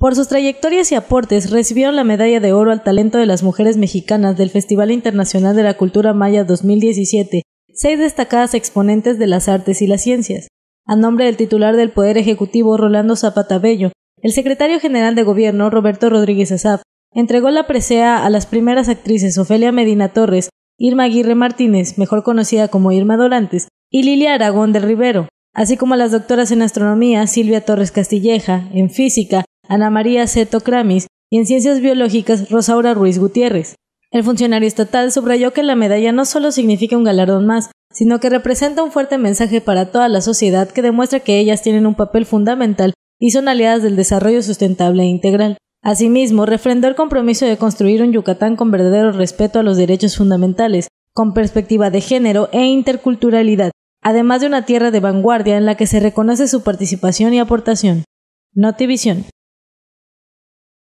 Por sus trayectorias y aportes recibieron la Medalla de Oro al Talento de las Mujeres Mexicanas del Festival Internacional de la Cultura Maya 2017 seis destacadas exponentes de las artes y las ciencias. A nombre del titular del Poder Ejecutivo Rolando Zapata Bello, el secretario general de Gobierno Roberto Rodríguez Azaf entregó la presea a las primeras actrices Ofelia Medina Torres, Irma Aguirre Martínez, mejor conocida como Irma Dorantes, y Lilia Aragón del Rivero, así como a las doctoras en astronomía Silvia Torres Castilleja, en física Ana María Seto Kramis y en Ciencias Biológicas Rosaura Ruiz Gutiérrez. El funcionario estatal subrayó que la medalla no solo significa un galardón más, sino que representa un fuerte mensaje para toda la sociedad que demuestra que ellas tienen un papel fundamental y son aliadas del desarrollo sustentable e integral. Asimismo, refrendó el compromiso de construir un Yucatán con verdadero respeto a los derechos fundamentales, con perspectiva de género e interculturalidad, además de una tierra de vanguardia en la que se reconoce su participación y aportación. Notivisión.